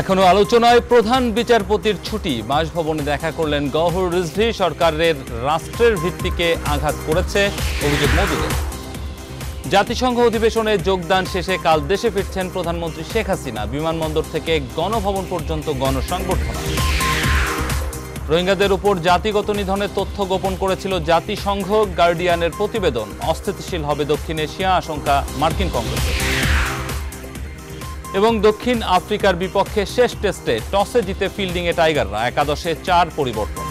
এখনো আলোচনায় প্রধান বিচারপতির ছুটি বাসভবনে দেখা করলেন গহর রিজভি সরকারের রাষ্ট্রের ভিত্তিকে আঘাত করেছে অভিযোগ মোদী জাতিসংঘ অধিবেশনে যোগদান শেষে কাল দেশে ফিরছেন প্রধানমন্ত্রী শেখ হাসিনা বিমানবন্দর থেকে গণভবন পর্যন্ত গণসংবর্ধনা রোহিঙ্গাদের উপর জাতিগত নিধনের তথ্য গোপন করেছিল জাতিসংঘ গার্ডিয়ানের প্রতিবেদন অস্থিতিশীল হবে দক্ষিণ এশিয়া আশঙ্কা মার্কিন কংগ্রেসের এবং দক্ষিণ আফ্রিকার বিপক্ষে শেষ টেস্টে টসে জিতে ফিল্ডিংয়ে টাইগাররা একাদশে চার পরিবর্তন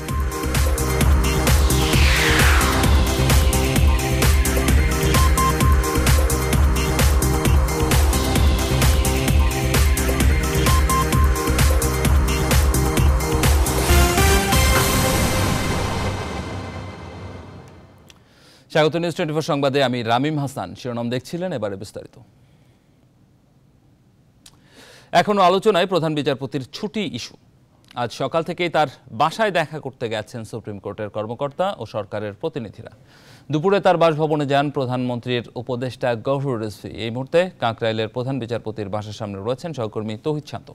স্বাগত নিউজ টোয়েন্টি সংবাদে আমি রামিম হাসান শিরোনাম দেখছিলেন এবারে বিস্তারিত এখনও আলোচনায় প্রধান বিচারপতির ছুটি ইস্যু আজ সকাল থেকেই তার বাসায় দেখা করতে গেছেন সুপ্রিম কোর্টের কর্মকর্তা ও সরকারের প্রতিনিধিরা দুপুরে তার বাসভবনে যান প্রধানমন্ত্রীর উপদেষ্টা গৌহর রিজভি এই মুহূর্তে কাঁকরাইলের প্রধান বিচারপতির বাসার সামনে রয়েছেন সহকর্মী তহিত শান্ত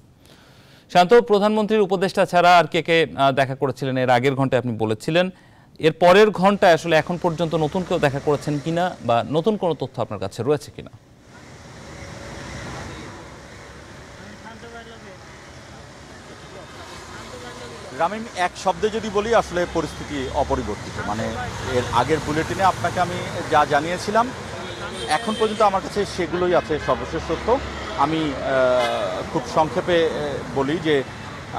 শান্ত প্রধানমন্ত্রীর উপদেষ্টা ছাড়া আর কে কে দেখা করেছিলেন এর আগের ঘন্টায় আপনি বলেছিলেন এর পরের ঘন্টায় আসলে এখন পর্যন্ত নতুন কেউ দেখা করেছেন কিনা বা নতুন কোনো তথ্য আপনার কাছে রয়েছে কিনা গ্রামীণ এক শব্দে যদি বলি আসলে পরিস্থিতি অপরিবর্তিত মানে এর আগের বুলেটিনে আপনাকে আমি যা জানিয়েছিলাম এখন পর্যন্ত আমার কাছে সেগুলোই আছে সর্বশেষ সত্য আমি খুব সংক্ষেপে বলি যে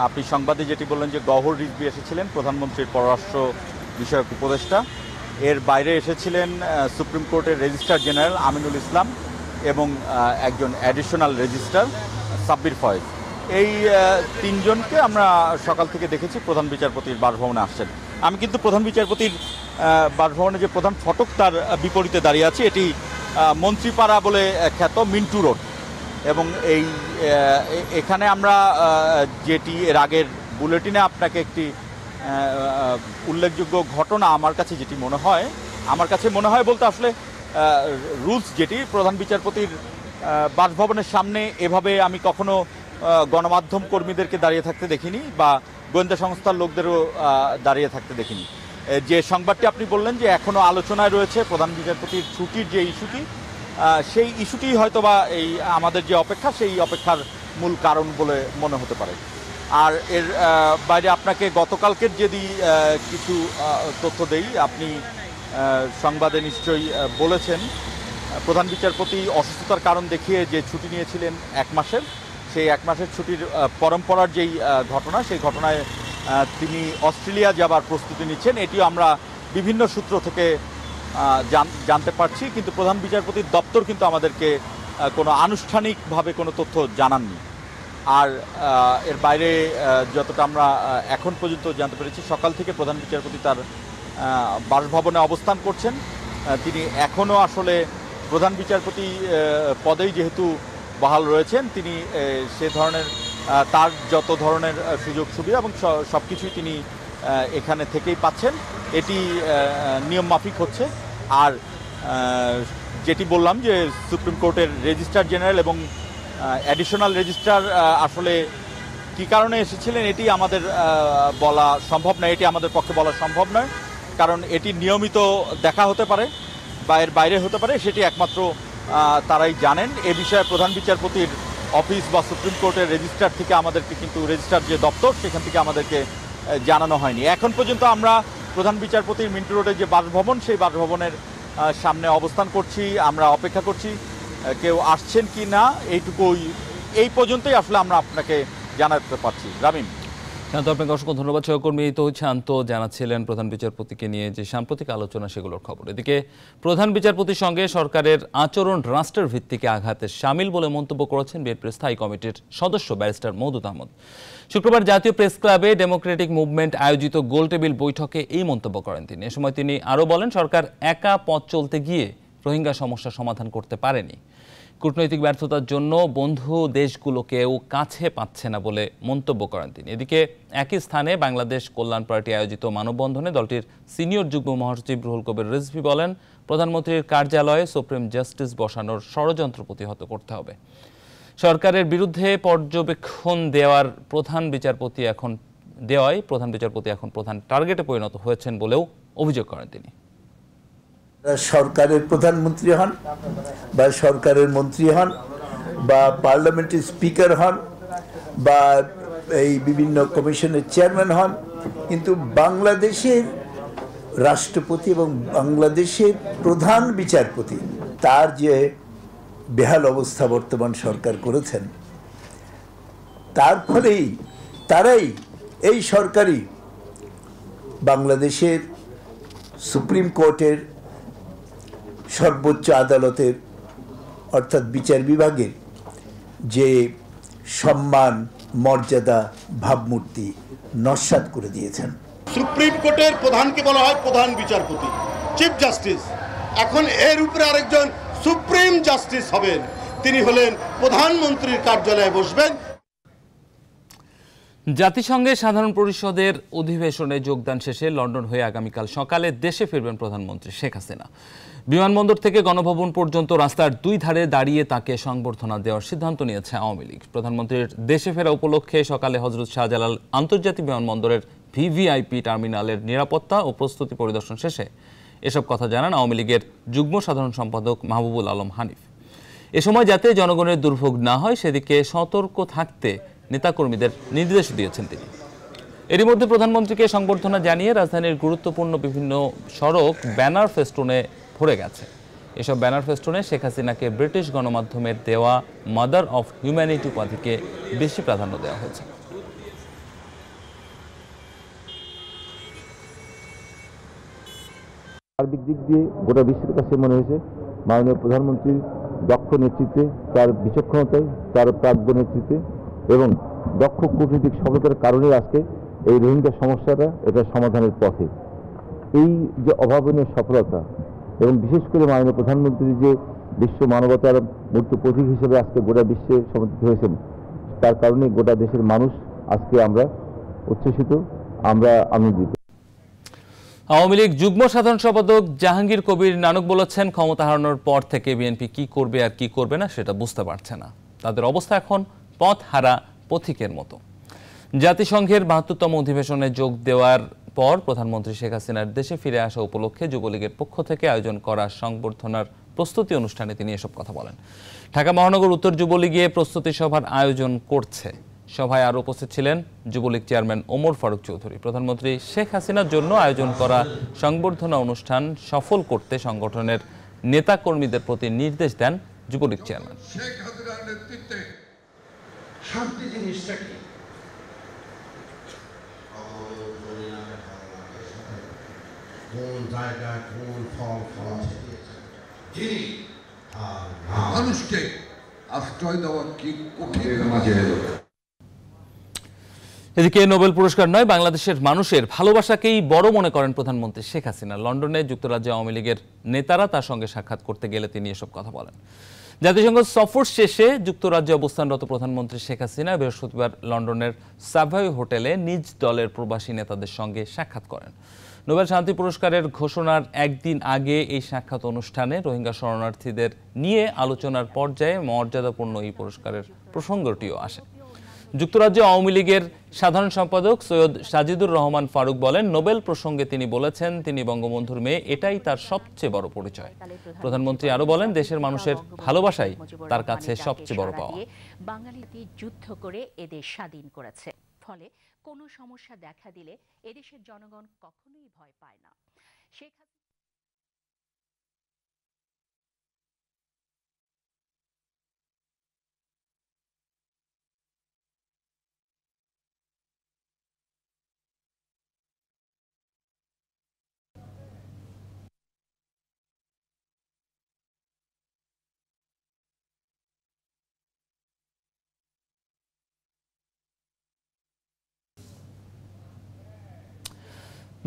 আপনি সংবাদে যেটি বললেন যে গহর রিজবি এসেছিলেন প্রধানমন্ত্রীর পররাষ্ট্র বিষয়ক উপদেষ্টা এর বাইরে এসেছিলেন সুপ্রিম কোর্টের রেজিস্ট্রার জেনারেল আমিনুল ইসলাম এবং একজন অ্যাডিশনাল রেজিস্ট্রার সাব্বির ফয়েজ এই তিনজনকে আমরা সকাল থেকে দেখেছি প্রধান বিচারপতির বাসভবনে আসছেন আমি কিন্তু প্রধান বিচারপতির বাসভবনে যে প্রধান ফটক তার বিপরীতে দাঁড়িয়ে আছে এটি মন্ত্রীপাড়া বলে খ্যাত মিন্টু রোড এবং এই এখানে আমরা যেটি এর আগের বুলেটিনে আপনাকে একটি উল্লেখযোগ্য ঘটনা আমার কাছে যেটি মনে হয় আমার কাছে মনে হয় বলতে আসলে রুলস যেটি প্রধান বিচারপতির বাসভবনের সামনে এভাবে আমি কখনো গণমাধ্যম কর্মীদেরকে দাঁড়িয়ে থাকতে দেখিনি বা গোয়েন্দা সংস্থার লোকদেরও দাঁড়িয়ে থাকতে দেখিনি যে সংবাদটি আপনি বললেন যে এখনও আলোচনায় রয়েছে প্রধান বিচারপতির ছুটির যে ইস্যুটি সেই ইস্যুটি হয়তোবা এই আমাদের যে অপেক্ষা সেই অপেক্ষার মূল কারণ বলে মনে হতে পারে আর এর বাইরে আপনাকে গতকালকের যদি কিছু তথ্য দেই আপনি সংবাদে নিশ্চয়ই বলেছেন প্রধান বিচারপতি অসুস্থতার কারণ দেখিয়ে যে ছুটি নিয়েছিলেন এক মাসের সেই এক মাসের ছুটির পরম্পরার যেই ঘটনা সেই ঘটনায় তিনি অস্ট্রেলিয়া যাবার প্রস্তুতি নিচ্ছেন এটিও আমরা বিভিন্ন সূত্র থেকে জানতে পারছি কিন্তু প্রধান বিচারপতির দপ্তর কিন্তু আমাদেরকে কোনো আনুষ্ঠানিকভাবে কোনো তথ্য জানাননি আর এর বাইরে যতটা আমরা এখন পর্যন্ত জানতে পেরেছি সকাল থেকে প্রধান বিচারপতি তার বাসভবনে অবস্থান করছেন তিনি এখনও আসলে প্রধান বিচারপতি পদেই যেহেতু বহাল রয়েছেন তিনি সে ধরনের তার যত ধরনের সুযোগ সুবিধা এবং সব কিছুই তিনি এখানে থেকেই পাচ্ছেন এটি নিয়ম মাফিক হচ্ছে আর যেটি বললাম যে সুপ্রিম কোর্টের রেজিস্ট্রার জেনারেল এবং অ্যাডিশনাল রেজিস্ট্রার আসলে কি কারণে এসেছিলেন এটি আমাদের বলা সম্ভব নয় এটি আমাদের পক্ষে বলা সম্ভব নয় কারণ এটি নিয়মিত দেখা হতে পারে বা এর বাইরে হতে পারে সেটি একমাত্র তারাই জানেন এ বিষয়ে প্রধান বিচারপতির অফিস বা সুপ্রিম কোর্টের রেজিস্ট্রার থেকে আমাদেরকে কিন্তু রেজিস্ট্রার যে দপ্তর সেখান থেকে আমাদেরকে জানানো হয়নি এখন পর্যন্ত আমরা প্রধান বিচারপতির মিন্টু রোডের যে বাসভবন সেই বাসভবনের সামনে অবস্থান করছি আমরা অপেক্ষা করছি কেউ আসছেন কি না এইটুকুই এই পর্যন্তই আসলে আমরা আপনাকে জানাতে পারছি রামিম জানত আপনাকে অসংখ্য ধন্যবাদ সহকর্মী তো শান্ত জানাচ্ছিলেন প্রধান বিচারপতিকে নিয়ে যে সাম্প্রতিক আলোচনা সেগুলোর খবর এদিকে প্রধান বিচারপতির সঙ্গে সরকারের আচরণ রাষ্ট্রের ভিত্তিকে আঘাতে সামিল বলে মন্তব্য করেছেন বিএনপির স্থায়ী কমিটির সদস্য ব্যারিস্টার মৌদুদ আহমদ শুক্রবার জাতীয় প্রেস ক্লাবে ডেমোক্রেটিক মুভমেন্ট আয়োজিত গোলটেবিল বৈঠকে এই মন্তব্য করেন তিনি এ সময় তিনি আরও বলেন সরকার একা পথ চলতে গিয়ে রোহিঙ্গা সমস্যা সমাধান করতে পারেনি কূটনৈতিক ব্যর্থতার জন্য বন্ধু দেশগুলোকেও কাছে পাচ্ছে না বলে মন্তব্য করেন তিনি এদিকে একই স্থানে বাংলাদেশ কল্যাণ পার্টি আয়োজিত মানববন্ধনে দলটির সিনিয়র যুগ্ম মহাসচিব রুহুল কবির রিজভি বলেন প্রধানমন্ত্রীর কার্যালয়ে সুপ্রিম জাস্টিস বসানোর ষড়যন্ত্র প্রতিহত করতে হবে সরকারের বিরুদ্ধে পর্যবেক্ষণ দেওয়ার প্রধান বিচারপতি এখন দেওয়ায় প্রধান বিচারপতি এখন প্রধান টার্গেটে পরিণত হয়েছেন বলেও অভিযোগ করেন তিনি সরকারের প্রধানমন্ত্রী হন বা সরকারের মন্ত্রী হন বা পার্লামেন্টের স্পিকার হন বা এই বিভিন্ন কমিশনের চেয়ারম্যান হন কিন্তু বাংলাদেশের রাষ্ট্রপতি এবং বাংলাদেশের প্রধান বিচারপতি তার যে বেহাল অবস্থা বর্তমান সরকার করেছেন তার ফলেই তারাই এই সরকারি বাংলাদেশের সুপ্রিম কোর্টের সর্বোচ্চ আদালতের অর্থাৎ বিচার বিভাগের যে সম্মান মর্যাদা ভাবমূর্তি নস্বাত করে দিয়েছেন সুপ্রিম কোর্টের প্রধানকে বলা হয় প্রধান বিচারপতি চিফ জাস্টিস এখন এর উপরে আরেকজন সুপ্রিম জাস্টিস হবেন তিনি হলেন প্রধানমন্ত্রীর কার্যালয়ে বসবেন জাতিসংঘের সাধারণ পরিষদের অধিবেশনে যোগদান শেষে লন্ডন হয়ে আগামীকাল সকালে দেশে ফিরবেন প্রধানমন্ত্রী শেখ হাসিনা বিমানবন্দর থেকে গণভবন পর্যন্ত রাস্তার দুই ধারে দাঁড়িয়ে তাকে সংবর্ধনা দেওয়ার সিদ্ধান্ত নিয়েছে আওয়ামী লীগ প্রধানমন্ত্রীর দেশে ফেরা উপলক্ষে সকালে হজরত শাহজালাল আন্তর্জাতিক বিমানবন্দরের ভিভিআইপি টার্মিনালের নিরাপত্তা ও প্রস্তুতি পরিদর্শন শেষে এসব কথা জানান আওয়ামী লীগের যুগ্ম সাধারণ সম্পাদক মাহবুবুল আলম হানিফ এ সময় যাতে জনগণের দুর্ভোগ না হয় সেদিকে সতর্ক থাকতে নেতাকর্মীদের নির্দেশ দিয়েছেন তিনি এরই মধ্যে প্রধানমন্ত্রীকে সংবর্ধনা জানিয়ে রাজধানীর গুরুত্বপূর্ণ বিভিন্ন সড়ক ব্যানার ফেস্টুনে ভরে গেছে এসব ব্যানার ফেস্টুনে শেখ হাসিনাকে ব্রিটিশ গণমাধ্যমের দেওয়া মাদার অফ হিউম্যানিটি উপাধিকে বেশি প্রাধান্য দেওয়া হয়েছে সার্বিক দিক দিয়ে গোটা বিশ্বের কাছে মনে হয়েছে মাননীয় প্রধানমন্ত্রীর দক্ষ নেতৃত্বে তার বিচক্ষণতায় তার প্রাজ্ঞ নেতৃত্বে এবং দক্ষ কূটনৈতিক সফলতার কারণে আজকে এই রোহিঙ্গা সমস্যাটা এটা সমাধানের পথে এই যে অভাবনীয় সফলতা এবং বিশেষ করে মাননীয় প্রধানমন্ত্রী যে বিশ্ব মানবতার মূর্ত প্রতীক হিসেবে আজকে গোটা বিশ্বে সমর্থিত হয়েছেন তার কারণে গোটা দেশের মানুষ আজকে আমরা উচ্ছ্বসিত আমরা আনন্দিত আওয়ামী লীগ যুগ্ম সাধারণ সম্পাদক জাহাঙ্গীর কবির নানক বলেছেন ক্ষমতা হারানোর পর থেকে বিএনপি কি করবে আর কি করবে না সেটা বুঝতে পারছে না তাদের অবস্থা এখন পথ হারা পথিকের মতো জাতিসংঘের বাহাত্তরতম অধিবেশনে যোগ দেওয়ার পর প্রধানমন্ত্রী শেখ হাসিনার দেশে ফিরে আসা উপলক্ষে যুবলীগের পক্ষ থেকে আয়োজন করা সংবর্ধনার প্রস্তুতি অনুষ্ঠানে তিনি এসব কথা বলেন ঢাকা মহানগর উত্তর যুবলীগে প্রস্তুতি সভার আয়োজন করছে সভায় আরও উপস্থিত ছিলেন যুবলীগ চেয়ারম্যান ওমর ফারুক চৌধুরী প্রধানমন্ত্রী শেখ হাসিনার জন্য আয়োজন করা সংবর্ধনা অনুষ্ঠান সফল করতে সংগঠনের নেতাকর্মীদের প্রতি নির্দেশ দেন যুবলীগ চেয়ারম্যান শান্তি জিনিসটা কি মানুষকে আশ্রয় দেওয়া কি কঠিন এদিকে নোবেল পুরস্কার নয় বাংলাদেশের মানুষের ভালোবাসাকেই বড় মনে করেন প্রধানমন্ত্রী শেখ হাসিনা লন্ডনে যুক্তরাজ্য আওয়ামী লীগের নেতারা তার সঙ্গে সাক্ষাৎ করতে গেলে তিনি এসব কথা বলেন জাতিসংঘ সফর শেষে যুক্তরাজ্যে অবস্থানরত প্রধানমন্ত্রী শেখ হাসিনা বৃহস্পতিবার লন্ডনের সাভাই হোটেলে নিজ দলের প্রবাসী নেতাদের সঙ্গে সাক্ষাৎ করেন নোবেল শান্তি পুরস্কারের ঘোষণার একদিন আগে এই সাক্ষাৎ অনুষ্ঠানে রোহিঙ্গা শরণার্থীদের নিয়ে আলোচনার পর্যায়ে মর্যাদাপূর্ণ এই পুরস্কারের প্রসঙ্গটিও আসে যুক্তরাজ্য আওয়ামী লীগের সাধারণ সম্পাদক সৈয়দ সাজিদুর রহমান ফারুক বলেন নোবেল প্রসঙ্গে তিনি বলেছেন তিনি বঙ্গবন্ধুর মেয়ে এটাই তার সবচেয়ে বড় পরিচয় প্রধানমন্ত্রী আরো বলেন দেশের মানুষের ভালোবাসাই তার কাছে সবচেয়ে বড় পাওয়া বাঙালিতে যুদ্ধ করে এদের স্বাধীন করেছে ফলে কোনো সমস্যা দেখা দিলে এদেশের জনগণ কখনোই ভয় পায় না শেখ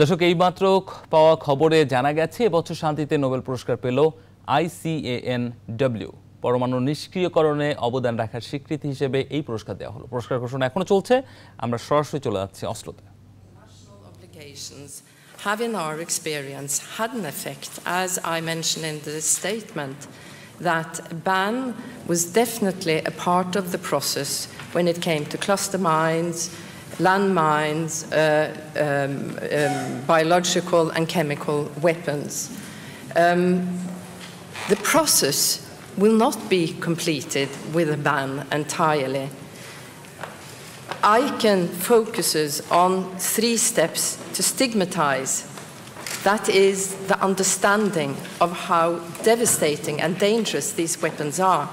দর্শক এইমাত্র পাওয়া খবরে জানা গেছে এবছর শান্তিতে নোবেল পুরস্কার পেল ডব্লিউ পরমাণু নিষ্ক্রিয়করণে অবদান রাখার স্বীকৃতি হিসেবে এই পুরস্কার দেওয়া হলো পুরস্কার ঘোষণা এখনও চলছে আমরা সরাসরি চলে যাচ্ছি অস্ত্রতে have in our experience had an effect, as I mentioned in the statement, that ban was definitely a part of the process when it came to cluster mines, landmines, uh, um, um, biological and chemical weapons. Um, the process will not be completed with a ban entirely. ICANN focuses on three steps to stigmatize. That is the understanding of how devastating and dangerous these weapons are,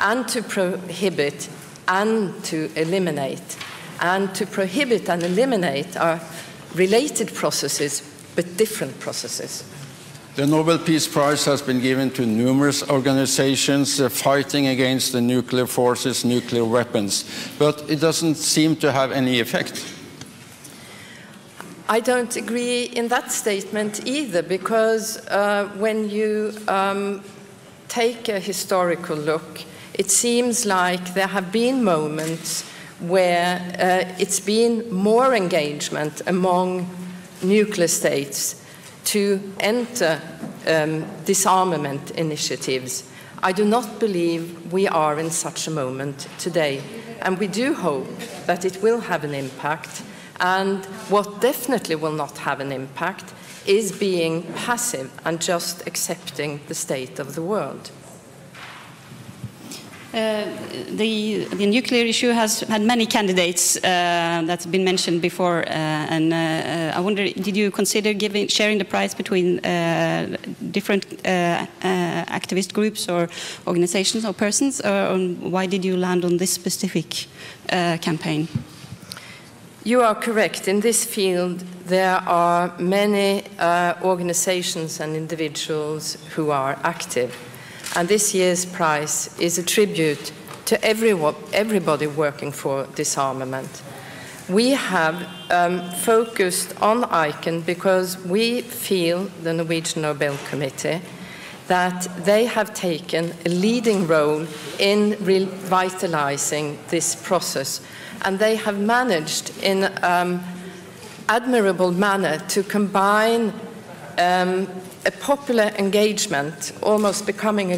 and to prohibit and to eliminate and to prohibit and eliminate are related processes but different processes. The Nobel Peace Prize has been given to numerous organizations uh, fighting against the nuclear forces, nuclear weapons, but it doesn't seem to have any effect. I don't agree in that statement either, because uh, when you um, take a historical look, it seems like there have been moments where uh, it's been more engagement among nuclear states to enter um, disarmament initiatives. I do not believe we are in such a moment today. And we do hope that it will have an impact. And what definitely will not have an impact is being passive and just accepting the state of the world. Uh, the, the, nuclear issue has had many candidates uh, that's been mentioned before, uh, and uh, uh, I wonder, did you consider giving, sharing the prize between different activist groups or organizations or persons, or why did you land on this specific campaign? You are correct. In this field, there are many organizations and individuals who are active and this year's prize is a tribute to everyone, everybody working for disarmament. We have um, focused on ICANN because we feel, the Norwegian Nobel Committee, that they have taken a leading role in revitalizing this process. And they have managed in um, admirable manner to combine um, a popular engagement, almost becoming a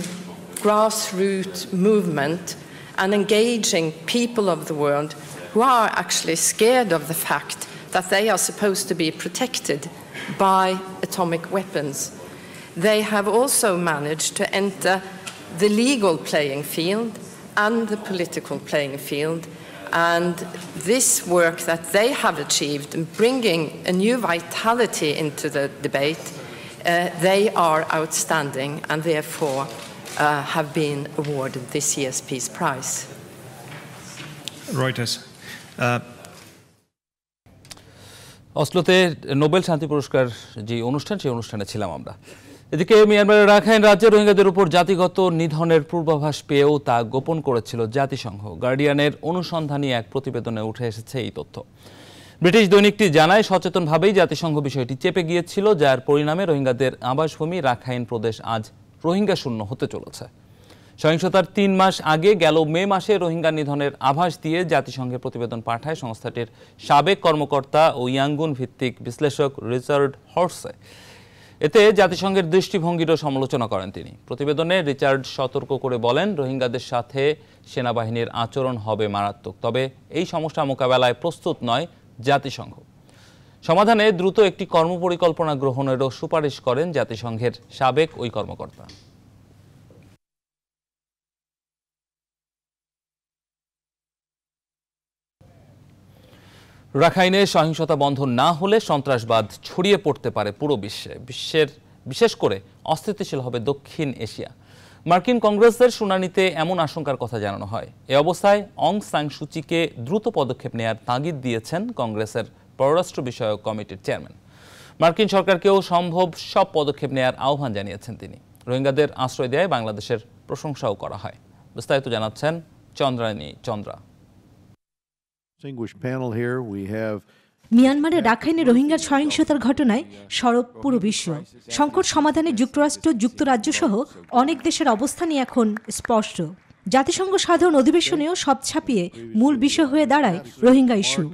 grassroots movement and engaging people of the world who are actually scared of the fact that they are supposed to be protected by atomic weapons. They have also managed to enter the legal playing field and the political playing field. And this work that they have achieved in bringing a new vitality into the debate Uh, they are outstanding and therefore uh, have been awarded this year's Peace Prize. Reuters. Uh, অসলোতে Nobel শান্তি পুরস্কার যে অনুষ্ঠান সেই অনুষ্ঠানে ছিলাম আমরা এদিকে মিয়ানমারের রাখাইন রাজ্যে রোহিঙ্গাদের উপর জাতিগত নিধনের পূর্বাভাস পেয়েও তা গোপন করেছিল জাতিসংঘ গার্ডিয়ানের অনুসন্ধানী এক প্রতিবেদনে উঠে এসেছে এই তথ্য ব্রিটিশ দৈনিকটি জানায় সচেতনভাবেই জাতিসংঘ বিষয়টি চেপে গিয়েছিল যার পরিণামে রোহিঙ্গাদের আবাসভূমি রাখাইন প্রদেশ আজ রোহিঙ্গা শূন্য হতে চলেছে সহিংসতার তিন মাস আগে গেল মে মাসে রোহিঙ্গা নিধনের আভাস দিয়ে জাতিসংঘে প্রতিবেদন পাঠায় সংস্থাটির সাবেক কর্মকর্তা ও ইয়াঙ্গুন ভিত্তিক বিশ্লেষক রিচার্ড হর্সে এতে জাতিসংঘের দৃষ্টিভঙ্গিরও সমালোচনা করেন তিনি প্রতিবেদনে রিচার্ড সতর্ক করে বলেন রোহিঙ্গাদের সাথে সেনাবাহিনীর আচরণ হবে মারাত্মক তবে এই সমস্যা মোকাবেলায় প্রস্তুত নয় জাতিসংঘ সমাধানে দ্রুত একটি কর্মপরিকল্পনা গ্রহণেরও সুপারিশ করেন জাতিসংঘের সাবেক ওই কর্মকর্তা রাখাইনে সহিংসতা বন্ধ না হলে সন্ত্রাসবাদ ছড়িয়ে পড়তে পারে পুরো বিশ্বে বিশ্বের বিশেষ করে অস্থিতিশীল হবে দক্ষিণ এশিয়া মার্কিন কংগ্রেসের শুনানিতে এমন আশঙ্কার কথা জানানো হয় এ অবস্থায় অং সাং সুচিকে দ্রুত পদক্ষেপ নেয়ার তাগিদ দিয়েছেন কংগ্রেসের পররাষ্ট্র বিষয়ক কমিটির চেয়ারম্যান মার্কিন সরকারকেও সম্ভব সব পদক্ষেপ নেয়ার আহ্বান জানিয়েছেন তিনি রোহিঙ্গাদের আশ্রয় দেয় বাংলাদেশের প্রশংসাও করা হয় বিস্তারিত জানাচ্ছেন চন্দ্রানী চন্দ্রা মিয়ানমারে রাখাইনে রোহিঙ্গার সহিংসতার ঘটনায় সরব পুরো বিশ্ব সংকট সমাধানে যুক্তরাষ্ট্র যুক্তরাজ্য সহ অনেক দেশের অবস্থানই এখন স্পষ্ট জাতিসংঘ সাধারণ অধিবেশনেও সব ছাপিয়ে মূল বিষয় হয়ে দাঁড়ায় রোহিঙ্গা ইস্যু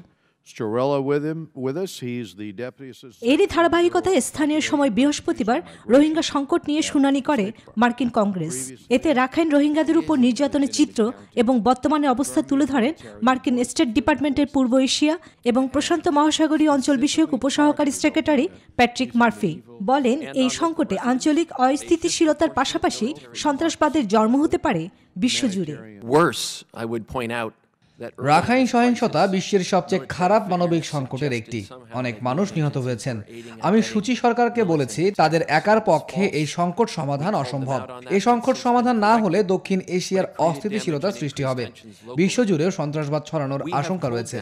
এরই ধারাবাহিকতায় স্থানীয় সময় বৃহস্পতিবার রোহিঙ্গা সংকট নিয়ে শুনানি করে মার্কিন কংগ্রেস এতে রাখাইন রোহিঙ্গাদের উপর নির্যাতনের চিত্র এবং বর্তমানে অবস্থা তুলে ধরেন মার্কিন স্টেট ডিপার্টমেন্টের পূর্ব এশিয়া এবং প্রশান্ত মহাসাগরীয় অঞ্চল বিষয়ক উপসহকারী সেক্রেটারি প্যাট্রিক মার্ফি বলেন এই সংকটে আঞ্চলিক অস্থিতিশীলতার পাশাপাশি সন্ত্রাসবাদের জন্ম হতে পারে বিশ্বজুড়ে রাখাইন সহিংসতা বিশ্বের সবচেয়ে খারাপ মানবিক সংকটের একটি অনেক মানুষ নিহত হয়েছেন আমি সূচি সরকারকে বলেছি তাদের একার পক্ষে এই সংকট সমাধান অসম্ভব এই সংকট সমাধান না হলে দক্ষিণ এশিয়ার অস্থিতিশীলতা সৃষ্টি হবে বিশ্বজুড়ে সন্ত্রাসবাদ ছড়ানোর আশঙ্কা রয়েছে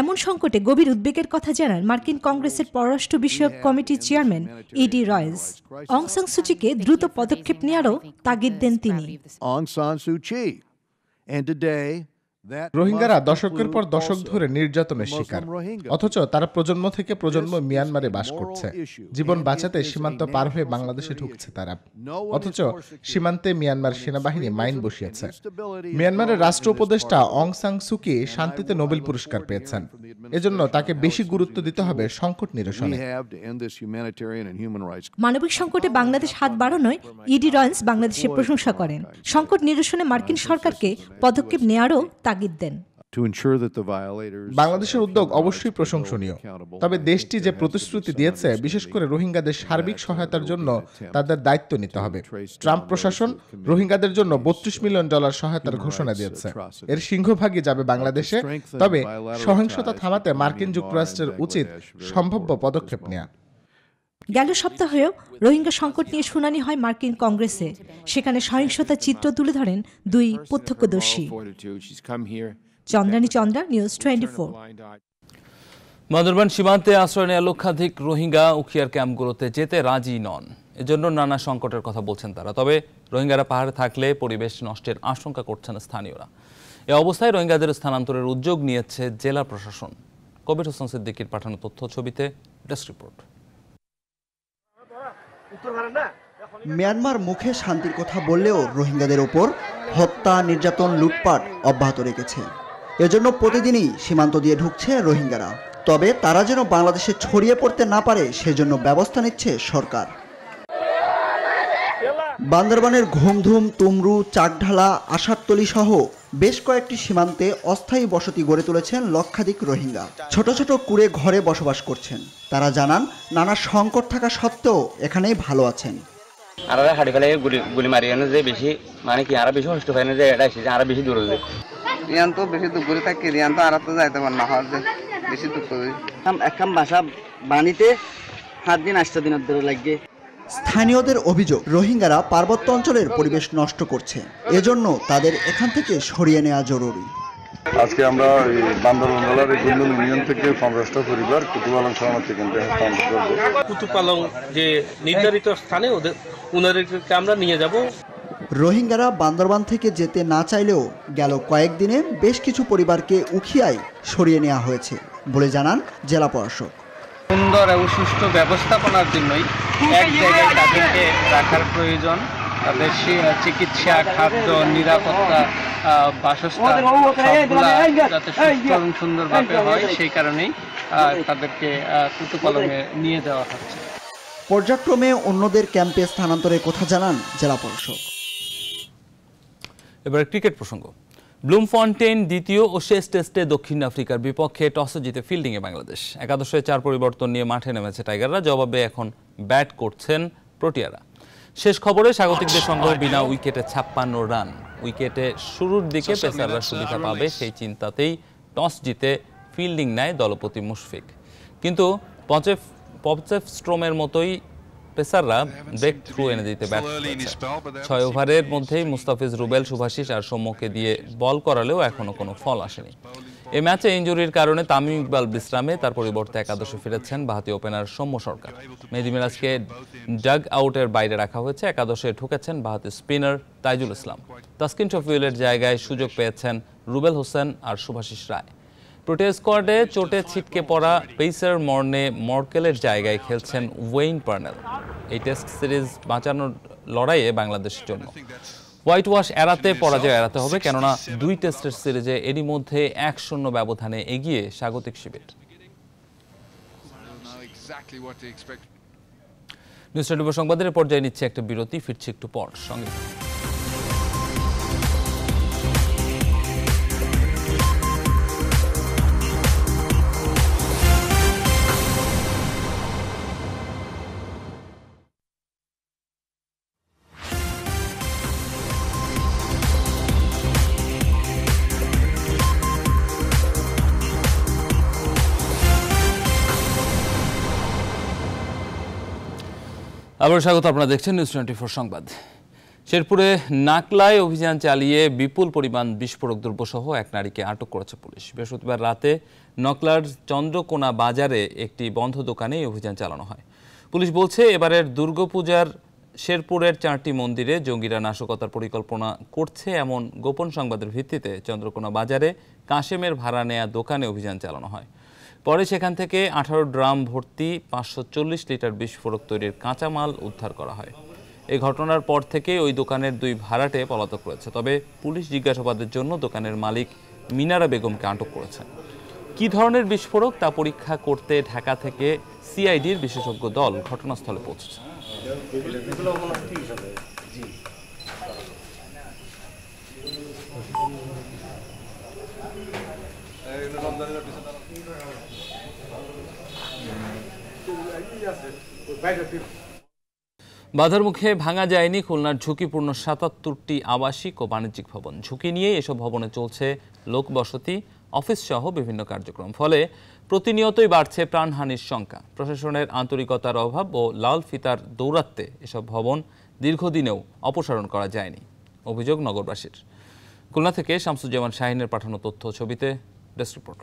এমন সংকটে গভীর উদ্বেগের কথা জানান মার্কিন কংগ্রেসের পররাষ্ট্র বিষয়ক কমিটির chairman Ed Royce e Aung সুচিকে দ্রুত পদক্ষেপ নেওয়ারও তাগিদ দেন তিনি And today, রোহিঙ্গারা দশকের পর দশক ধরে নির্যাতনের শিকার অথচ তারা প্রজন্ম থেকে প্রজন্ম মিয়ানমারে বাস করছে জীবন বাঁচাতে সীমান্ত পার হয়ে বাংলাদেশে ঢুকছে তারা অথচ সীমান্তে মিয়ানমার সেনাবাহিনী মাইন বসিয়েছে মিয়ানমারের রাষ্ট্র উপদেষ্টা অং সাং সুকি শান্তিতে নোবেল পুরস্কার পেয়েছেন এজন্য তাকে বেশি গুরুত্ব দিতে হবে সংকট নিরসনে মানবিক সংকটে বাংলাদেশ হাত বাড়ানোয় ইডি রয়েন্স বাংলাদেশের প্রশংসা করেন সংকট নিরসনে মার্কিন সরকারকে পদক্ষেপ নেয়ারও তা তাগিদ দেন বাংলাদেশের উদ্যোগ অবশ্যই প্রশংসনীয় তবে দেশটি যে প্রতিশ্রুতি দিয়েছে বিশেষ করে রোহিঙ্গাদের সার্বিক সহায়তার জন্য তাদের দায়িত্ব নিতে হবে ট্রাম্প প্রশাসন রোহিঙ্গাদের জন্য বত্রিশ মিলিয়ন ডলার সহায়তার ঘোষণা দিয়েছে এর সিংহভাগই যাবে বাংলাদেশে তবে সহিংসতা থামাতে মার্কিন যুক্তরাষ্ট্রের উচিত সম্ভাব্য পদক্ষেপ নেওয়া গেল সপ্তাহেও রোহিঙ্গা সংকট নিয়ে শুনানি হয় মার্কিন কংগ্রেসে সেখানে সহিংসতার চিত্র তুলে ধরেন দুই প্রত্যক্ষদর্শী চন্দ্রানী চন্দ্রা নিউজ টোয়েন্টি বান্দরবান সীমান্তে আশ্রয় নেওয়া লক্ষাধিক রোহিঙ্গা উখিয়ার ক্যাম্পগুলোতে যেতে রাজি নন এজন্য নানা সংকটের কথা বলছেন তারা তবে রোহিঙ্গারা পাহাড়ে থাকলে পরিবেশ নষ্টের আশঙ্কা করছেন স্থানীয়রা এ অবস্থায় রোহিঙ্গাদের স্থানান্তরের উদ্যোগ নিয়েছে জেলা প্রশাসন কবির হোসেন সিদ্দিকির পাঠানো তথ্য ছবিতে ডেস্ক রিপোর্ট মিয়ানমার মুখে শান্তির কথা বললেও রোহিঙ্গাদের ওপর হত্যা নির্যাতন লুটপাট অব্যাহত রেখেছে এজন্য প্রতিদিনই সীমান্ত দিয়ে ঢুকছে রোহিঙ্গারা তবে তারা যেন বাংলাদেশে ছড়িয়ে পড়তে না পারে সেজন্য ব্যবস্থা নিচ্ছে সরকার বান্দরবানের ঘুমধুম তুমরু চাকঢালা আশারতলি সহ বেশ কয়েকটি সীমান্তে অস্থায়ী বসতি গড়ে তুলেছেন লক্ষাধিক রোহিঙ্গা ছোট ছোট কুড়ে ঘরে বসবাস করছেন তারা জানান নানা সংকট থাকা সত্ত্বেও এখানে ভালো আছেন আর হাড়ি ফেলে গুলি গুলি যে বেশি মানে কি বেশি বেশি দূরে বেশি বেশি বাসা বানিতে সাত দিন আটটা দিনের ধরে স্থানীয়দের অভিযোগ রোহিঙ্গারা পার্বত্য অঞ্চলের পরিবেশ নষ্ট করছে এজন্য তাদের এখান থেকে সরিয়ে নেওয়া জরুরি আজকে আমরা বান্দরবান জেলার গুন্ডুল ইউনিয়ন থেকে পঞ্চাশটা পরিবার কুতুপালং শরণার্থী কেন্দ্রে হস্তান্তর করব কুতুপালং যে নির্ধারিত স্থানে ওদের ওনাদেরকে আমরা নিয়ে যাব রোহিঙ্গারা বান্দরবান থেকে যেতে না চাইলেও গেল কয়েকদিনে বেশ কিছু পরিবারকে উখিয়ায় সরিয়ে নেওয়া হয়েছে বলে জানান জেলা প্রশাসক সুন্দর এবং সুষ্ঠু ব্যবস্থাপনার জন্যই হ্যাঁ, এক ইয়ে জায়গায় তাদেরকে রাখার প্রয়োজন তাদের চিকিৎসা হ্যাঁ, হ্যাঁ, খাদ্য নিরাপত্তা বাসস্থান যাতে সুস্থ এবং সুন্দরভাবে হয় সেই কারণেই তাদেরকে কুতুপালনে নিয়ে যাওয়া হচ্ছে পর্যায়ক্রমে অন্যদের ক্যাম্পে স্থানান্তরের কথা জানান জেলা পরিষদ এবার ক্রিকেট প্রসঙ্গ ব্লুমফন্টেন দ্বিতীয় ও শেষ টেস্টে দক্ষিণ আফ্রিকার বিপক্ষে টসে জিতে ফিল্ডিংয়ে বাংলাদেশ একাদশে চার পরিবর্তন নিয়ে মাঠে নেমেছে টাইগাররা জবাবে এখন ব্যাট করছেন প্রোটিয়ারা শেষ খবরে স্বাগতিকদের সংগ্রহ বিনা উইকেটে ছাপ্পান্ন রান উইকেটে শুরুর দিকে পেসাররা সুবিধা পাবে সেই চিন্তাতেই টস জিতে ফিল্ডিং নেয় দলপতি মুশফিক কিন্তু পঞ্চেফ পপচেফ স্ট্রোমের মতোই পেসাররা ব্রেক থ্রু এনে দিতে ব্যর্থ ছয় ওভারের মধ্যেই মুস্তাফিজ রুবেল শুভাশিস আর সৌম্যকে দিয়ে বল করালেও এখনও কোনো ফল আসেনি এ ম্যাচে ইঞ্জুরির কারণে তামিম ইকবাল বিশ্রামে তার পরিবর্তে একাদশে ফিরেছেন বাহাতি ওপেনার সৌম্য সরকার মেহেদি মিরাজকে ডাগ আউটের বাইরে রাখা হয়েছে একাদশে ঢুকেছেন বাহাতি স্পিনার তাইজুল ইসলাম তাসকিন শফিউলের জায়গায় সুযোগ পেয়েছেন রুবেল হোসেন আর সুভাশিস রায় প্রোটেস্কোয়াডে স্কোয়াডে চোটে ছিটকে পড়া পেসার মর্নে মর্কেলের জায়গায় খেলছেন ওয়েইন পার্নেল এই টেস্ট সিরিজ বাঁচানোর লড়াইয়ে বাংলাদেশের জন্য হোয়াইট ওয়াশ এড়াতে পরাজয় এড়াতে হবে কেননা দুই টেস্টের সিরিজে এরই মধ্যে এক শূন্য ব্যবধানে এগিয়ে স্বাগতিক শিবির নিউজ টোয়েন্টি সংবাদের পর্যায়ে নিচ্ছে একটা বিরতি ফিরছি একটু পর সঙ্গে আবার স্বাগত আপনারা দেখছেন নিউজ টোয়েন্টি ফোর সংবাদ শেরপুরে নাকলায় অভিযান চালিয়ে বিপুল পরিমাণ বিস্ফোরক দ্রব্যসহ এক নারীকে আটক করেছে পুলিশ বৃহস্পতিবার রাতে নকলার চন্দ্রকোনা বাজারে একটি বন্ধ দোকানে অভিযান চালানো হয় পুলিশ বলছে এবারের দুর্গাপূজার শেরপুরের চারটি মন্দিরে জঙ্গিরা নাশকতার পরিকল্পনা করছে এমন গোপন সংবাদের ভিত্তিতে চন্দ্রকোনা বাজারে কাশেমের ভাড়া নেয়া দোকানে অভিযান চালানো হয় পরে সেখান থেকে আঠারো ড্রাম ভর্তি পাঁচশো লিটার বিস্ফোরক তৈরির কাঁচামাল উদ্ধার করা হয় এই ঘটনার পর থেকে ওই দোকানের দুই ভাড়াটে পলাতক রয়েছে তবে পুলিশ জিজ্ঞাসাবাদের জন্য দোকানের মালিক মিনারা বেগমকে আটক করেছে কি ধরনের বিস্ফোরক তা পরীক্ষা করতে ঢাকা থেকে সিআইডির বিশেষজ্ঞ দল ঘটনাস্থলে পৌঁছেছে রমজানের বাধার মুখে ভাঙা যায়নি খুলনার ঝুঁকিপূর্ণ সাতাত্তরটি আবাসিক ও বাণিজ্যিক ভবন ঝুঁকি নিয়ে এসব ভবনে চলছে লোকবসতি অফিস সহ বিভিন্ন কার্যক্রম ফলে প্রতিনিয়তই বাড়ছে প্রাণহানির সংখ্যা প্রশাসনের আন্তরিকতার অভাব ও লাল ফিতার দৌরাত্মে এসব ভবন দীর্ঘদিনেও অপসারণ করা যায়নি অভিযোগ নগরবাসীর খুলনা থেকে শামসুজ্জামান শাহিনের পাঠানো তথ্য ছবিতে ডেস্ক রিপোর্ট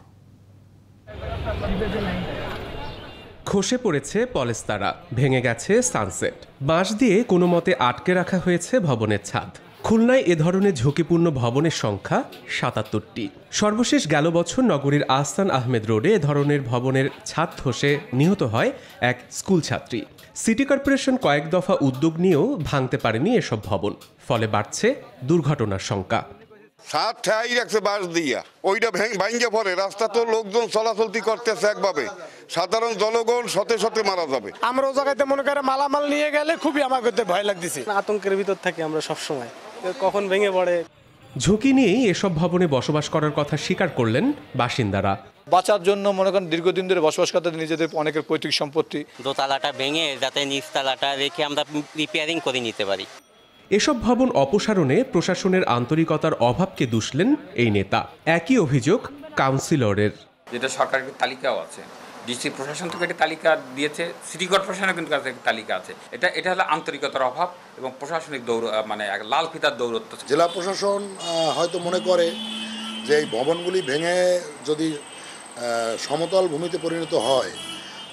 খসে পড়েছে পলেস্তারা ভেঙে গেছে সানসেট বাঁশ দিয়ে কোনো মতে আটকে রাখা হয়েছে ভবনের ছাদ খুলনায় এ ধরনের ঝুঁকিপূর্ণ ভবনের সংখ্যা সাতাত্তরটি সর্বশেষ গেল বছর নগরীর আস্তান আহমেদ রোডে এ ধরনের ভবনের ছাদ ধসে নিহত হয় এক স্কুল ছাত্রী সিটি কর্পোরেশন কয়েক দফা উদ্যোগ নিয়েও ভাঙতে পারেনি এসব ভবন ফলে বাড়ছে দুর্ঘটনার সংখ্যা সাত ঠেয়াই রাখছে বাস দিয়া ওইটা ভাঙ্গে পরে রাস্তা তো লোকজন চলাচলতি করতেছে একভাবে সাধারণ জনগণ শতে শতে মারা যাবে আমরা ও জায়গাতে মনে করে মালামাল নিয়ে গেলে খুবই আমার করতে ভয় লাগতেছে আতঙ্কের ভিতর থাকি আমরা সবসময় কখন ভেঙে পড়ে ঝুঁকি নিয়েই এসব ভবনে বসবাস করার কথা স্বীকার করলেন বাসিন্দারা বাঁচার জন্য মনে করেন দীর্ঘদিন ধরে বসবাস করতে নিজেদের অনেকের পৈতৃক সম্পত্তি দোতলাটা ভেঙে যাতে নিচতলাটা রেখে আমরা রিপেয়ারিং করে নিতে পারি এসব ভবন অপসারণে প্রশাসনের আন্তরিকতার অভাবকে দুষলেন এই নেতা একই অভিযোগ কাউন্সিলরের যেটা সরকারের তালিকাও আছে ডিসি প্রশাসন থেকে একটা তালিকা দিয়েছে সিটি কর্পোরেশনের কিন্তু কাছে একটা তালিকা আছে এটা এটা হলো আন্তরিকতার অভাব এবং প্রশাসনিক দৌর মানে লাল ফিতার দৌরত্ব জেলা প্রশাসন হয়তো মনে করে যে এই ভবনগুলি ভেঙে যদি সমতল ভূমিতে পরিণত হয়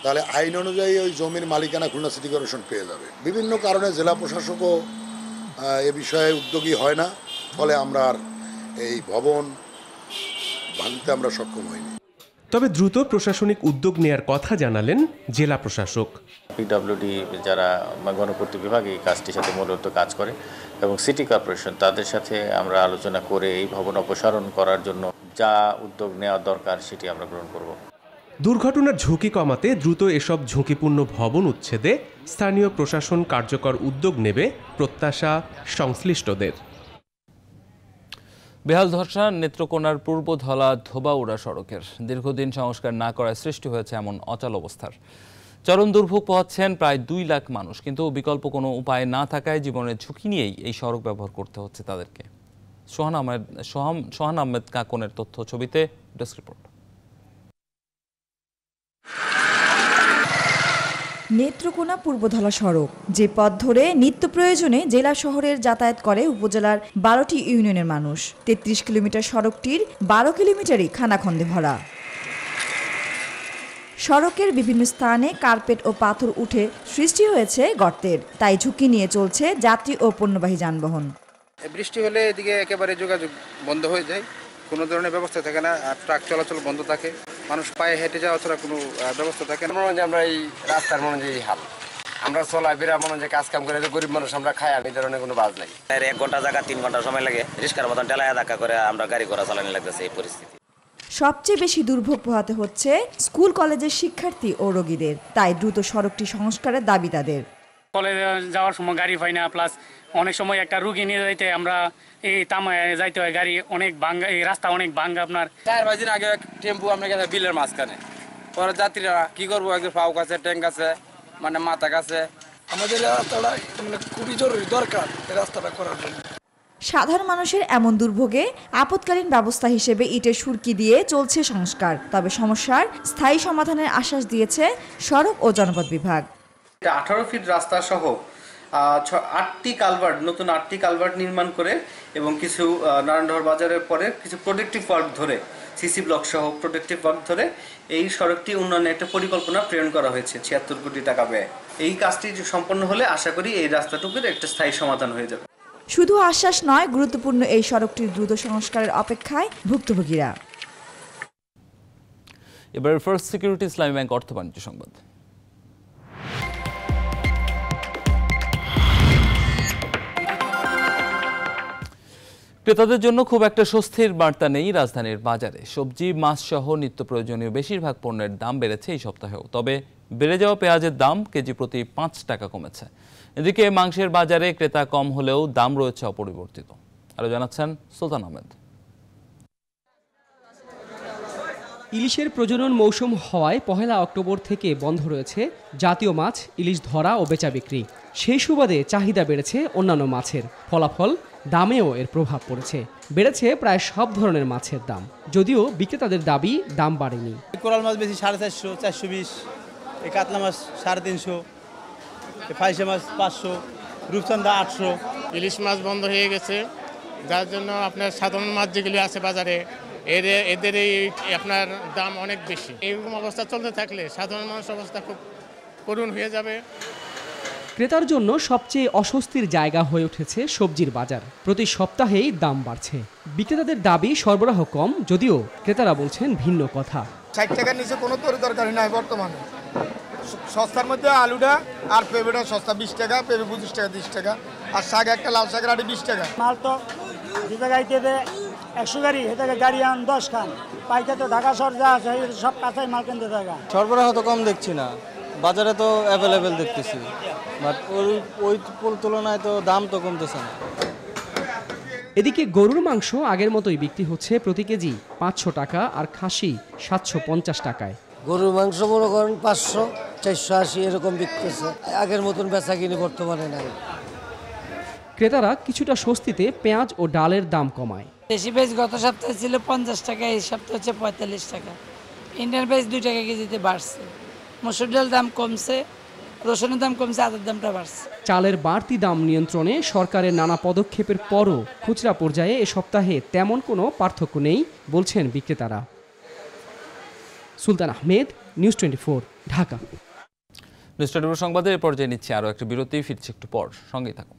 তাহলে আইন অনুযায়ী ওই জমির মালিকানা খুলনা সিটি কর্পোরেশন পেয়ে যাবে বিভিন্ন কারণে জেলা প্রশাসকও এ বিষয়ে উদ্যোগী হয় না ফলে আমরা আর এই ভবন ভাঙতে আমরা সক্ষম হইনি তবে দ্রুত প্রশাসনিক উদ্যোগ নেয়ার কথা জানালেন জেলা প্রশাসক পিডব্লিউডি যারা গণপূর্তি বিভাগ এই কাজটির সাথে মূলত কাজ করে এবং সিটি কর্পোরেশন তাদের সাথে আমরা আলোচনা করে এই ভবন অপসারণ করার জন্য যা উদ্যোগ নেওয়া দরকার সেটি আমরা গ্রহণ করব দুর্ঘটনার ঝুঁকি কমাতে দ্রুত এসব ঝুঁকিপূর্ণ ভবন উচ্ছেদে স্থানীয় প্রশাসন কার্যকর উদ্যোগ নেবে প্রত্যাশা সংশ্লিষ্টদের বেহাল ধসা নেত্রকোনার পূর্ব ধলা ধোবাউড়া সড়কের দীর্ঘদিন সংস্কার না করায় সৃষ্টি হয়েছে এমন অচল অবস্থার চরম দুর্ভোগ পোহাচ্ছেন প্রায় দুই লাখ মানুষ কিন্তু বিকল্প কোনো উপায় না থাকায় জীবনের ঝুঁকি নিয়েই এই সড়ক ব্যবহার করতে হচ্ছে তাদেরকে সোহান আহমেদ সোহান আহমেদ কাকনের তথ্য ছবিতে ডেস্ক রিপোর্ট নেত্রকোনা পূর্বধলা সড়ক যে পথ ধরে নিত্য প্রয়োজনে জেলা শহরের যাতায়াত করে উপজেলার বারোটি ইউনিয়নের মানুষ তেত্রিশ কিলোমিটার সড়কটির বারো কিলোমিটারই খানাখন্দে ভরা সড়কের বিভিন্ন স্থানে কার্পেট ও পাথর উঠে সৃষ্টি হয়েছে গর্তের তাই ঝুঁকি নিয়ে চলছে যাত্রী ও পণ্যবাহী যানবাহন বৃষ্টি হলে এদিকে একেবারে যোগাযোগ বন্ধ হয়ে যায় কোনো ধরনের ব্যবস্থা থাকে না আর ট্রাক চলাচল বন্ধ থাকে মানুষ পায়ে হেঁটে যাওয়া ছাড়া কোনো ব্যবস্থা থাকে না মনে হয় আমরা এই রাস্তার মনে যে এই হাল আমরা চলাফেরা মনে যে কাজ কাম করে গরিব মানুষ আমরা খাই আমি ধরনের কোনো বাজ নাই এক ঘন্টা জায়গা তিন ঘন্টা সময় লাগে রিস্কার মতন টেলায় ধাক্কা করে আমরা গাড়ি ঘোড়া চালানো লাগতেছে এই পরিস্থিতি সবচেয়ে বেশি দুর্ভোগ পোহাতে হচ্ছে স্কুল কলেজের শিক্ষার্থী ও রোগীদের তাই দ্রুত সড়কটি সংস্কারের দাবি তাদের কলেজে যাওয়ার সময় গাড়ি পাই না প্লাস অনেক সময় একটা রুগী নিয়ে যাইতে আমরা এই তামায় যাইতে হয় গাড়ি অনেক ভাঙ্গা এই রাস্তা অনেক ভাঙ্গা আপনার চার পাঁচ দিন আগে টেম্পু আপনার কাছে বিলের মাঝখানে পরে যাত্রীরা কি করবো একদম পাও কাছে ট্যাঙ্ক আছে মানে মাথা কাছে আমাদের রাস্তাটা মানে খুবই জরুরি দরকার এই রাস্তাটা করার জন্য সাধারণ মানুষের এমন দুর্ভোগে আপৎকালীন ব্যবস্থা হিসেবে ইটের সুরকি দিয়ে চলছে সংস্কার তবে সমস্যার স্থায়ী সমাধানের আশ্বাস দিয়েছে সড়ক ও জনপদ বিভাগ আঠারো ফিট রাস্তা সহ আটটি কালভার্ট নতুন আটটি কালভার্ট নির্মাণ করে এবং কিছু নারায়ণঢর বাজারের পরে কিছু প্রোডেক্টিভ ওয়ার্ক ধরে সিসি ব্লক সহ প্রোডেক্টিভ ওয়ার্ক ধরে এই সড়কটি উন্নয়নে একটা পরিকল্পনা প্রেরণ করা হয়েছে ছিয়াত্তর কোটি টাকা ব্যয় এই কাজটি সম্পন্ন হলে আশা করি এই রাস্তাটুকুর একটা স্থায়ী সমাধান হয়ে যাবে শুধু আশ্বাস নয় গুরুত্বপূর্ণ এই সড়কটির দ্রুত সংস্কারের অপেক্ষায় ভুক্তভোগীরা এবার ফার্স্ট সিকিউরিটি ইসলামী ব্যাংক অর্থ বাণিজ্য সংবাদ ক্রেতাদের জন্য খুব একটা স্বস্তির বার্তা নেই রাজধানীর বাজারে সবজি মাছসহ নিত্য প্রয়োজনীয় বেশিরভাগ পণ্যের দাম বেড়েছে এই সপ্তাহেও তবে বেড়ে যাওয়া পেঁয়াজের দাম কেজি প্রতি পাঁচ টাকা কমেছে এদিকে মাংসের বাজারে ক্রেতা কম হলেও দাম রয়েছে অপরিবর্তিত আরও জানাচ্ছেন সুলতান আহমেদ ইলিশের প্রজনন মৌসুম হওয়ায় পহেলা অক্টোবর থেকে বন্ধ রয়েছে জাতীয় মাছ ইলিশ ধরা ও বেচা বিক্রি সেই সুবাদে চাহিদা বেড়েছে অন্যান্য মাছের ফলাফল দামেও এর প্রভাব পড়েছে বেড়েছে প্রায় সব ধরনের মাছের দাম যদিও বিক্রেতাদের দাবি দাম বাড়েনি কোরাল মাছ বেশি সাড়ে চারশো চারশো বিশ কাতলা মাছ সাড়ে তিনশো ফাইসে মাছ পাঁচশো রূপচন্দা আটশো ইলিশ মাছ বন্ধ হয়ে গেছে যার জন্য আপনার সাধারণ মাছ যেগুলি আছে বাজারে এদের এদের এই আপনার দাম অনেক বেশি এইরকম অবস্থা চলতে থাকলে সাধারণ মানুষ অবস্থা খুব করুণ হয়ে যাবে ক্রেতার জন্য সবচেয়ে অস্বস্তির জায়গা হয়ে উঠেছে সবজির বাজার প্রতি সপ্তাহেই দাম বাড়ছে বিক্রেতাদের দাবি সরবরাহ কম যদিও ক্রেতারা বলছেন ভিন্ন কথা ষাট টাকার নিচে কোনো তরি তরকারি নাই বর্তমানে সস্তার মধ্যে আলুটা আর পেঁপেটা সস্তা বিশ টাকা পেঁপে পঁচিশ টাকা তিরিশ টাকা আর শাক একটা লাল শাকের আটি বিশ টাকা মাল তো যেটা একশো গাড়ি থাকে গাড়ি আন দশ খান পাইকার তো ঢাকা শহর যা আছে সব কাঁচাই মাল কিনতে থাকা সরবরাহ তো কম দেখছি না বাজারে তো অ্যাভেলেবেল দেখতেছি বাট ওই ওই তুলনায় তো দাম তো কমতেছে না এদিকে গরুর মাংস আগের মতোই বিক্রি হচ্ছে প্রতি কেজি পাঁচশো টাকা আর খাসি সাতশো পঞ্চাশ টাকায় গরুর মাংস মনে করেন পাঁচশো চারশো আশি এরকম বিক্রি আগের মতন বেচা কিনে বর্তমানে নাই ক্রেতারা কিছুটা স্বস্তিতে পেঁয়াজ ও ডালের দাম কমায় দেশি পেঁয়াজ গত সপ্তাহে ছিল পঞ্চাশ টাকা এই সপ্তাহে হচ্ছে পঁয়তাল্লিশ টাকা ইন্ডিয়ান পেঁয়াজ দুই টাকা কেজিতে বাড়ছে মসুর ডাল দাম কমছে রসুনের দাম কমছে আদার দামটা বাড়ছে চালের বাড়তি দাম নিয়ন্ত্রণে সরকারের নানা পদক্ষেপের পরও খুচরা পর্যায়ে এ সপ্তাহে তেমন কোনো পার্থক্য নেই বলছেন বিক্রেতারা Sultan Ahmed news twenty four Dhaka news twenty সংবাদের এ পর্যায়ে নিচ্ছে আরও একটা বিরতি ফিরছে একটু পর সঙ্গেই থাকুন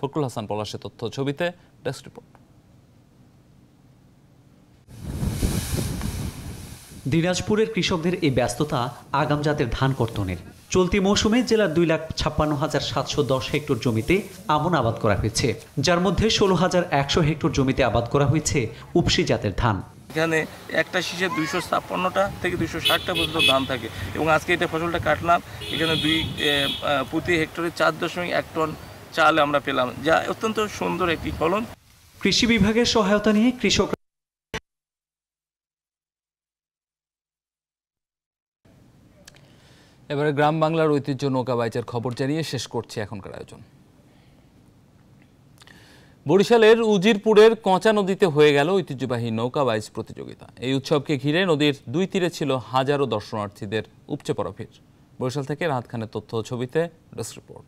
ফকরুল হাসান পলাশে তথ্য ছবিতে ডেস্ক রিপোর্ট দিনাজপুরের কৃষকদের এই ব্যস্ততা আগাম জাতের ধান কর্তনের চলতি মৌসুমে জেলার দুই লাখ ছাপ্পান্ন হাজার সাতশো দশ হেক্টর জমিতে আমন আবাদ করা হয়েছে যার মধ্যে ষোলো হাজার একশো হেক্টর জমিতে আবাদ করা হয়েছে উপসি জাতের ধান এখানে একটা শীষে দুইশো ছাপ্পান্নটা থেকে দুইশো ষাটটা পর্যন্ত ধান থাকে এবং আজকে এটা ফসলটা কাটলাম এখানে দুই প্রতি হেক্টরে চার দশমিক এক টন চাল আমরা পেলাম যা অত্যন্ত সুন্দর একটি ফলন কৃষি বিভাগের সহায়তা নিয়ে কৃষক এবারে গ্রাম বাংলার ঐতিহ্য নৌকা বাইচার খবর জানিয়ে শেষ করছে এখনকার আয়োজন বরিশালের উজিরপুরের কঁচা নদীতে হয়ে গেল ঐতিহ্যবাহী নৌকা বাইচ প্রতিযোগিতা এই উৎসবকে ঘিরে নদীর দুই তীরে ছিল হাজারো দর্শনার্থীদের উপচে পরফির বরিশাল থেকে রাহাত খানের তথ্য ছবিতে ডেস্ক রিপোর্ট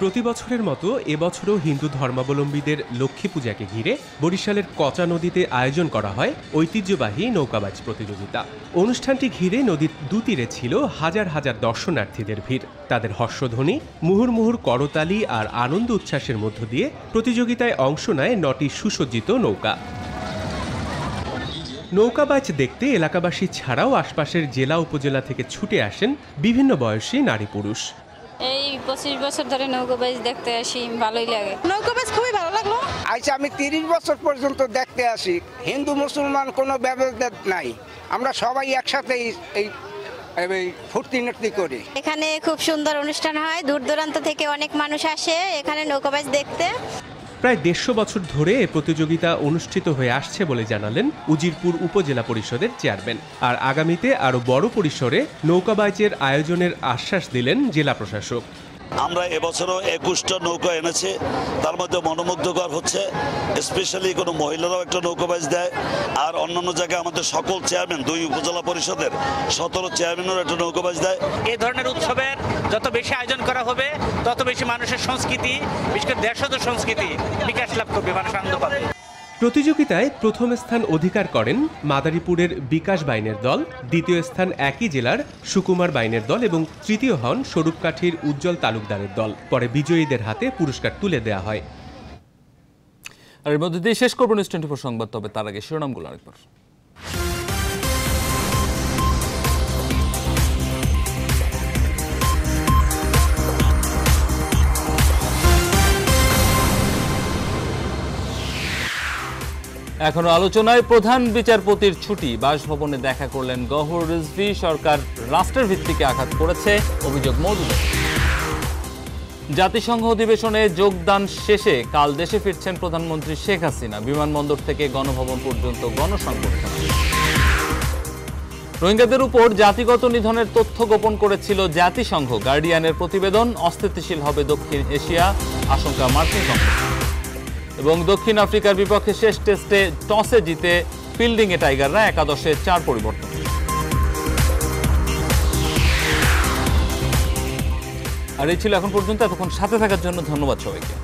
প্রতি বছরের মতো এবছরও হিন্দু ধর্মাবলম্বীদের লক্ষ্মী পূজাকে ঘিরে বরিশালের কচা নদীতে আয়োজন করা হয় ঐতিহ্যবাহী নৌকাবাজ প্রতিযোগিতা অনুষ্ঠানটি ঘিরে নদীর দুতীরে ছিল হাজার হাজার দর্শনার্থীদের ভিড় তাদের হর্ষধ্বনি মুহুর্মুহুর করতালি আর আনন্দ উচ্ছ্বাসের মধ্য দিয়ে প্রতিযোগিতায় অংশ নেয় নটি সুসজ্জিত নৌকা নৌকাবাজ দেখতে এলাকাবাসী ছাড়াও আশপাশের জেলা উপজেলা থেকে ছুটে আসেন বিভিন্ন বয়সী নারী পুরুষ এই পঁচিশ বছর ধরে নৌকোবাজ দেখতে আসি ভালোই লাগে নৌকোবাজ খুবই ভালো লাগলো আচ্ছা আমি তিরিশ বছর পর্যন্ত দেখতে আসি হিন্দু মুসলমান কোনো ব্যবস্থা নাই আমরা সবাই একসাথে এই ফুর্তি নাটতি করি এখানে খুব সুন্দর অনুষ্ঠান হয় দূর দূরান্ত থেকে অনেক মানুষ আসে এখানে নৌকোবাজ দেখতে প্রায় দেড়শো বছর ধরে এ প্রতিযোগিতা অনুষ্ঠিত হয়ে আসছে বলে জানালেন উজিরপুর উপজেলা পরিষদের চেয়ারম্যান আর আগামীতে আরও বড় পরিসরে নৌকাবাইচের আয়োজনের আশ্বাস দিলেন জেলা প্রশাসক আমরা এবছরও একুশটা নৌকা এনেছি তার মধ্যে মনোমুগ্ধকর হচ্ছে স্পেশালি কোনো মহিলারাও একটা নৌকাবাজ দেয় আর অন্যান্য জায়গায় আমাদের সকল চেয়ারম্যান দুই উপজেলা পরিষদের সতেরো চেয়ারম্যানের একটা নৌকাবাজ দেয় এ ধরনের উৎসবের যত বেশি আয়োজন করা হবে তত বেশি মানুষের সংস্কৃতি বিশেষ করে দেশজ সংস্কৃতি বিকাশ লাভ করবে মানুষ আনন্দ পাবে প্রতিযোগিতায় প্রথম স্থান অধিকার করেন মাদারীপুরের বিকাশ বাইনের দল দ্বিতীয় স্থান একই জেলার সুকুমার বাইনের দল এবং তৃতীয় হন স্বরূপকাঠির উজ্জ্বল তালুকদারের দল পরে বিজয়ীদের হাতে পুরস্কার তুলে দেয়া হয় আর এর মধ্যে দিয়ে শেষ করবো নিউজ টোয়েন্টি সংবাদ তবে তার আগে শিরোনামগুলো আরেকবার এখনো আলোচনায় প্রধান বিচারপতির ছুটি বাসভবনে দেখা করলেন গহর রিজভি সরকার রাষ্ট্রের ভিত্তিকে আঘাত করেছে অভিযোগ মজুদ জাতিসংঘ অধিবেশনে যোগদান শেষে কাল দেশে ফিরছেন প্রধানমন্ত্রী শেখ হাসিনা বিমানবন্দর থেকে গণভবন পর্যন্ত গণসংবর্ধনা রোহিঙ্গাদের উপর জাতিগত নিধনের তথ্য গোপন করেছিল জাতিসংঘ গার্ডিয়ানের প্রতিবেদন অস্থিতিশীল হবে দক্ষিণ এশিয়া আশঙ্কা মার্কিন সংস্থা এবং দক্ষিণ আফ্রিকার বিপক্ষে শেষ টেস্টে টসে জিতে ফিল্ডিংয়ে টাইগাররা একাদশে চার পরিবর্তন আর এই ছিল এখন পর্যন্ত এতক্ষণ সাথে থাকার জন্য ধন্যবাদ সবাইকে